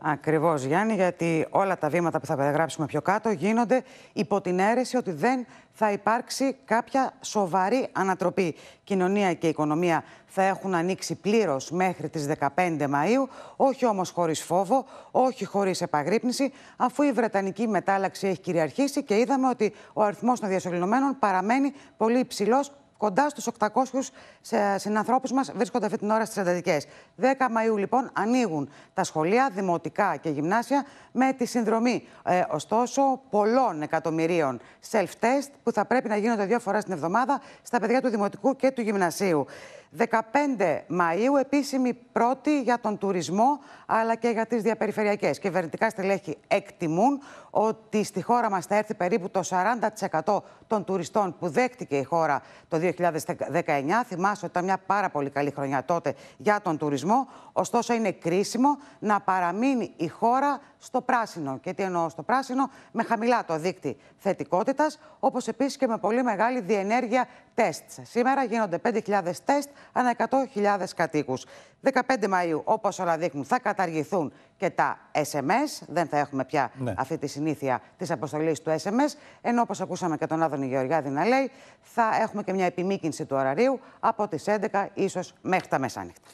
Ακριβώς, Γιάννη, γιατί όλα τα βήματα που θα περιγράψουμε πιο κάτω γίνονται υπό την αίρεση ότι δεν θα υπάρξει κάποια σοβαρή ανατροπή. Κοινωνία και οικονομία θα έχουν ανοίξει πλήρως μέχρι τις 15 Μαου, όχι όμως χωρίς φόβο, όχι χωρίς επαγρύπνηση, αφού η Βρετανική μετάλλαξη έχει κυριαρχήσει και είδαμε ότι ο αριθμός των διασωληνωμένων παραμένει πολύ υψηλός κοντά στους 800 συνανθρώπου μας βρίσκονται αυτή την ώρα στις εντατικές. 10 Μαου, λοιπόν, ανοίγουν τα σχολεία, δημοτικά και γυμνάσια με τη συνδρομή, ε, ωστόσο, πολλών εκατομμυρίων self-test που θα πρέπει να γίνονται δύο φορές την εβδομάδα στα παιδιά του δημοτικού και του γυμνασίου. 15 Μαΐου, επίσημη πρώτη για τον τουρισμό αλλά και για τις διαπεριφερειακές. Κυβερνητικά στελέχη εκτιμούν ότι στη χώρα μας θα έρθει περίπου το 40% των τουριστών που δέχτηκε η χώρα το 2019. Θυμάσαι ότι ήταν μια πάρα πολύ καλή χρονιά τότε για τον τουρισμό. Ωστόσο είναι κρίσιμο να παραμείνει η χώρα στο πράσινο. Και τι εννοώ στο πράσινο, με χαμηλά το δείκτη θετικότητας, όπως επίσης και με πολύ μεγάλη διενέργεια τεστ. Σήμερα γίνονται 5.000 τεστ ανά 100.000 κατοίκου. 15 Μαου, όπως όλα δείχνουν, θα καταργηθούν και τα SMS. Δεν θα έχουμε πια ναι. αυτή τη συνήθεια της αποστολής του SMS. Ενώ, όπως ακούσαμε και τον Άδωνη Γεωργιάδη να λέει, θα έχουμε και μια επιμήκυνση του ωραρίου από τις 11 ίσως μέχρι τα μεσάνυχτα.